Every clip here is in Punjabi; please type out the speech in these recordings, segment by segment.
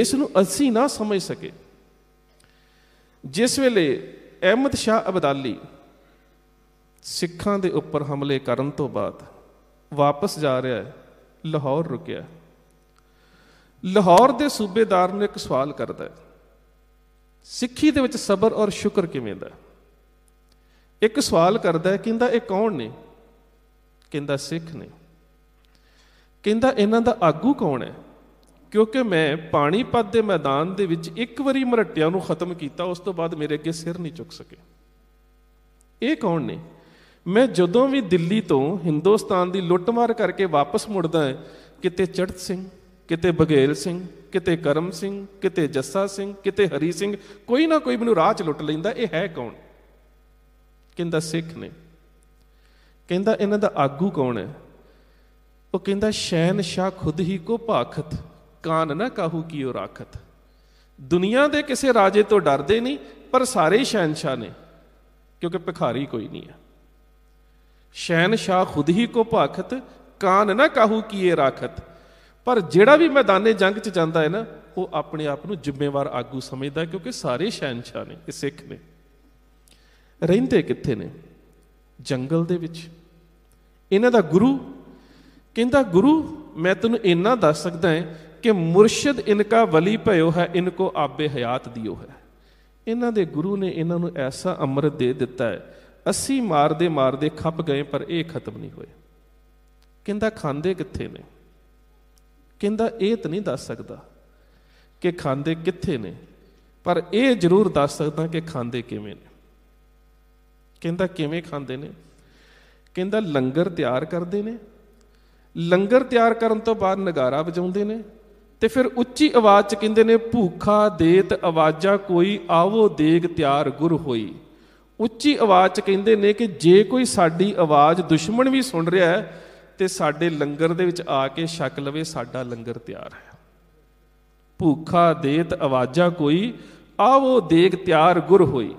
ਇਸ ਨੂੰ ਅਸੀਂ ਨਾ ਸਮਝ ਸਕੇ ਜਿਸ ਵੇਲੇ ਅਹਿਮਦ ਸ਼ਾਹ ਅਬਦਾਲੀ ਸਿੱਖਾਂ ਦੇ ਉੱਪਰ ਹਮਲੇ ਕਰਨ ਤੋਂ ਬਾਅਦ ਵਾਪਸ ਜਾ ਰਿਹਾ ਹੈ ਲਾਹੌਰ ਰੁਕਿਆ ਲਾਹੌਰ ਦੇ ਸੂਬੇਦਾਰ ਨੂੰ ਇੱਕ ਸਵਾਲ ਕਰਦਾ ਹੈ ਸਿੱਖੀ ਦੇ ਵਿੱਚ ਸਬਰ ਔਰ ਸ਼ੁਕਰ ਕਿਵੇਂ ਦਾ ਇੱਕ ਸਵਾਲ ਕਰਦਾ ਹੈ ਕਹਿੰਦਾ ਇਹ ਕੌਣ ਨੇ ਕਹਿੰਦਾ ਸਿੱਖ ਨੇ ਕਹਿੰਦਾ ਇਹਨਾਂ ਦਾ ਆਗੂ ਕੌਣ ਹੈ ਕਿਉਂਕਿ ਮੈਂ ਪਾਣੀਪਤ ਦੇ ਮੈਦਾਨ ਦੇ ਵਿੱਚ ਇੱਕ ਵਾਰੀ ਮਰਟਿਆਂ ਨੂੰ ਖਤਮ ਕੀਤਾ ਉਸ ਤੋਂ ਬਾਅਦ ਮੇਰੇ ਅੱਗੇ ਸਿਰ ਨਹੀਂ ਚੁੱਕ ਸਕੇ ਇਹ ਕੌਣ ਨੇ ਮੈਂ ਜਦੋਂ ਵੀ ਦਿੱਲੀ ਤੋਂ ਹਿੰਦੁਸਤਾਨ ਦੀ ਲੁੱਟਮਾਰ ਕਰਕੇ ਵਾਪਸ ਮੁੜਦਾ ਹਾਂ ਕਿਤੇ ਚੜਤ ਸਿੰਘ ਕਿਤੇ ਬਗੇਲ ਸਿੰਘ ਕਿਤੇ ਕਰਮ ਸਿੰਘ ਕਿਤੇ ਜੱਸਾ ਸਿੰਘ ਕਿਤੇ ਹਰੀ ਸਿੰਘ ਕੋਈ ਨਾ ਕੋਈ ਮੈਨੂੰ ਰਾਹ ਚ ਲੁੱਟ ਲੈਂਦਾ ਇਹ ਹੈ ਕੌਣ ਕਹਿੰਦਾ ਸਿੱਖ ਨੇ ਕਹਿੰਦਾ ਇਹਨਾਂ ਦਾ ਆਗੂ ਕੌਣ ਹੈ ਉਹ ਕਹਿੰਦਾ ਸ਼ੈਨ ਸ਼ਾਹ ਖੁਦ ਹੀ ਕੋ ਭਾਖਤ ਕਾਨ ਨਾ ਕਾਹੂ ਕੀਓ ਰਾਖਤ ਦੁਨੀਆ ਦੇ ਕਿਸੇ ਰਾਜੇ ਤੋਂ ਡਰਦੇ ਨਹੀਂ ਪਰ ਸਾਰੇ ਸ਼ਹਿਨशाह ਨੇ ਕਿਉਂਕਿ ਭਿਖਾਰੀ ਕੋਈ ਨਹੀਂ ਹੈ ਸ਼ਹਿਨशाह ਖੁਦ ਹੀ ਕੋ ਭਖਤ ਕਾਨ ਨਾ ਕਾਹੂ ਕੀਏ ਰਾਖਤ ਪਰ ਜਿਹੜਾ ਵੀ ਮੈਦਾਨੇ ਜੰਗ 'ਚ ਜਾਂਦਾ ਹੈ ਨਾ ਉਹ ਆਪਣੇ ਆਪ ਨੂੰ ਜ਼ਿੰਮੇਵਾਰ ਆਗੂ ਸਮਝਦਾ ਕਿਉਂਕਿ ਸਾਰੇ ਸ਼ਹਿਨशाह ਨੇ ਇਹ ਸਿੱਖ ਨੇ ਰਹਿੰਦੇ ਕਿੱਥੇ ਨੇ ਜੰਗਲ ਦੇ ਵਿੱਚ ਇਹਨਾਂ ਦਾ ਗੁਰੂ ਕਹਿੰਦਾ ਗੁਰੂ ਮੈਂ ਤੈਨੂੰ ਇੰਨਾ ਦੱਸ ਸਕਦਾ ਹਾਂ ਕਿ ਮੁਰਸ਼ਿਦ ਇਨਕਾ ਵਲੀ ਭਇਓ ਹੈ ਇਨਕੋ ਆਬੇ ਹਯਾਤ ਦਿਓ ਹੈ ਇਹਨਾਂ ਦੇ ਗੁਰੂ ਨੇ ਇਹਨਾਂ ਨੂੰ ਐਸਾ ਅੰਮ੍ਰਿਤ ਦੇ ਦਿੱਤਾ ਹੈ ਅਸੀਂ ਮਾਰਦੇ ਮਾਰਦੇ ਖੱਪ ਗਏ ਪਰ ਇਹ ਖਤਮ ਨਹੀਂ ਹੋਏ ਕਹਿੰਦਾ ਖਾਂਦੇ ਕਿੱਥੇ ਨੇ ਕਹਿੰਦਾ ਇਹ ਤਾਂ ਨਹੀਂ ਦੱਸ ਸਕਦਾ ਕਿ ਖਾਂਦੇ ਕਿੱਥੇ ਨੇ ਪਰ ਇਹ ਜ਼ਰੂਰ ਦੱਸ ਸਕਦਾ ਕਿ ਖਾਂਦੇ ਕਿਵੇਂ ਨੇ ਕਹਿੰਦਾ ਕਿਵੇਂ ਖਾਂਦੇ ਨੇ ਕਹਿੰਦਾ ਲੰਗਰ ਤਿਆਰ ਕਰਦੇ ਨੇ ਲੰਗਰ ਤਿਆਰ ਕਰਨ ਤੋਂ ਬਾਅਦ ਨਗਾਰਾ ਵਜਾਉਂਦੇ ਨੇ ਤੇ ਫਿਰ ਉੱਚੀ ਆਵਾਜ਼ 'ਚ ਕਹਿੰਦੇ ਨੇ ਭੂਖਾ ਦੇਤ ਆਵਾਜ਼ਾ ਕੋਈ ਆਵੋ ਦੇਗ ਤਿਆਰ ਗੁਰ ਹੋਈ ਉੱਚੀ ਆਵਾਜ਼ 'ਚ ਕਹਿੰਦੇ ਨੇ ਕਿ ਜੇ ਕੋਈ ਸਾਡੀ ਆਵਾਜ਼ ਦੁਸ਼ਮਣ ਵੀ ਸੁਣ ਰਿਹਾ ਹੈ ਤੇ ਸਾਡੇ ਲੰਗਰ ਦੇ ਵਿੱਚ ਆ ਕੇ ਛਕ ਲਵੇ ਸਾਡਾ ਲੰਗਰ ਤਿਆਰ ਹੈ ਭੂਖਾ ਦੇਤ ਆਵਾਜ਼ਾ ਕੋਈ ਆਵੋ ਦੇਗ ਤਿਆਰ ਗੁਰ ਹੋਈ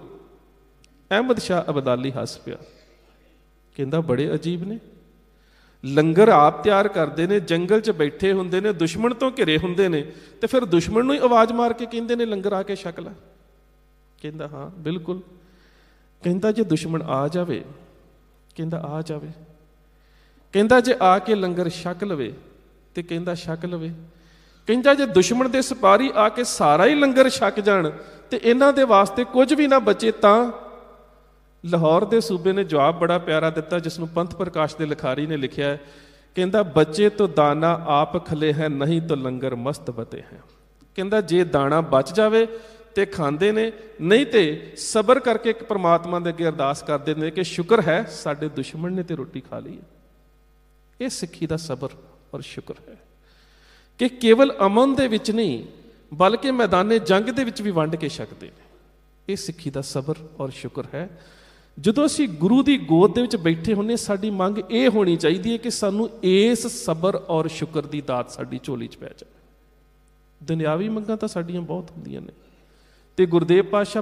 ਅਹਿਮਦ ਸ਼ਾਹ ਅਬਦਾਲੀ ਹੱਸ ਪਿਆ ਕਹਿੰਦਾ ਬੜੇ ਅਜੀਬ ਨੇ ਲੰਗਰ ਆਪ ਤਿਆਰ ਕਰਦੇ ਨੇ ਜੰਗਲ 'ਚ ਬੈਠੇ ਹੁੰਦੇ ਨੇ ਦੁਸ਼ਮਣ ਤੋਂ ਘਿਰੇ ਹੁੰਦੇ ਨੇ ਤੇ ਫਿਰ ਦੁਸ਼ਮਣ ਨੂੰ ਹੀ ਆਵਾਜ਼ ਮਾਰ ਕੇ ਕਹਿੰਦੇ ਨੇ ਲੰਗਰ ਆ ਕੇ ਛਕ ਲੈ ਕਹਿੰਦਾ ਹਾਂ ਬਿਲਕੁਲ ਕਹਿੰਦਾ ਜੇ ਦੁਸ਼ਮਣ ਆ ਜਾਵੇ ਕਹਿੰਦਾ ਆ ਜਾਵੇ ਕਹਿੰਦਾ ਜੇ ਆ ਕੇ ਲੰਗਰ ਛਕ ਲਵੇ ਤੇ ਕਹਿੰਦਾ ਛਕ ਲਵੇ ਕਹਿੰਦਾ ਜੇ ਦੁਸ਼ਮਣ ਦੇ ਸਿਪਾਰੀ ਆ ਕੇ ਸਾਰਾ ਹੀ ਲੰਗਰ ਛਕ ਜਾਣ ਤੇ ਇਹਨਾਂ ਦੇ ਵਾਸਤੇ ਕੁਝ ਵੀ ਨਾ ਬਚੇ ਤਾਂ ਲਾਹੌਰ ਦੇ ਸੂਬੇ ਨੇ ਜਵਾਬ ਬੜਾ ਪਿਆਰਾ ਦਿੱਤਾ ਜਿਸ ਨੂੰ ਪੰਥ ਪ੍ਰਕਾਸ਼ ਦੇ ਲਿਖਾਰੀ ਨੇ ਲਿਖਿਆ ਹੈ ਕਹਿੰਦਾ ਬੱਚੇ ਤੋਂ ਦਾਣਾ ਆਪ ਖਲੇ ਹੈ ਨਹੀਂ ਤੋ ਲੰਗਰ ਮਸਤ ਬਤੇ ਹੈ ਕਹਿੰਦਾ ਜੇ ਦਾਣਾ ਬਚ ਜਾਵੇ ਤੇ ਖਾਂਦੇ ਨੇ ਨਹੀਂ ਤੇ ਸਬਰ ਕਰਕੇ ਇੱਕ ਪ੍ਰਮਾਤਮਾ ਦੇ ਅੱਗੇ ਅਰਦਾਸ ਕਰਦੇ ਨੇ ਕਿ ਸ਼ੁਕਰ ਹੈ ਸਾਡੇ ਦੁਸ਼ਮਣ ਨੇ ਤੇ ਰੋਟੀ ਖਾ ਲਈ ਇਹ ਸਿੱਖੀ ਦਾ ਸਬਰ ਔਰ ਸ਼ੁਕਰ ਹੈ ਕਿ ਕੇਵਲ ਅਮਨ ਦੇ ਵਿੱਚ ਨਹੀਂ ਬਲਕਿ ਮੈਦਾਨੇ ਜੰਗ ਦੇ ਵਿੱਚ ਵੀ ਵੰਡ ਕੇ ਛਕਦੇ ਨੇ ਇਹ ਸਿੱਖੀ ਦਾ ਸਬਰ ਔਰ ਸ਼ੁਕਰ ਹੈ ਜਦੋਂ ਅਸੀਂ ਗੁਰੂ ਦੀ ਗੋਦ ਦੇ ਵਿੱਚ ਬੈਠੇ ਹੁੰਨੇ ਸਾਡੀ ਮੰਗ ਇਹ ਹੋਣੀ ਚਾਹੀਦੀ ਹੈ ਕਿ ਸਾਨੂੰ ਇਸ ਸਬਰ ਔਰ ਸ਼ੁਕਰ ਦੀ ਦਾਤ ਸਾਡੀ ਝੋਲੀ 'ਚ ਪੈ ਜਾਵੇ ਦੁਨਿਆਵੀ ਮੰਗਾਂ ਤਾਂ ਸਾਡੀਆਂ ਬਹੁਤ ਹੁੰਦੀਆਂ ਨੇ ਤੇ ਗੁਰਦੇਵ ਪਾਸ਼ਾ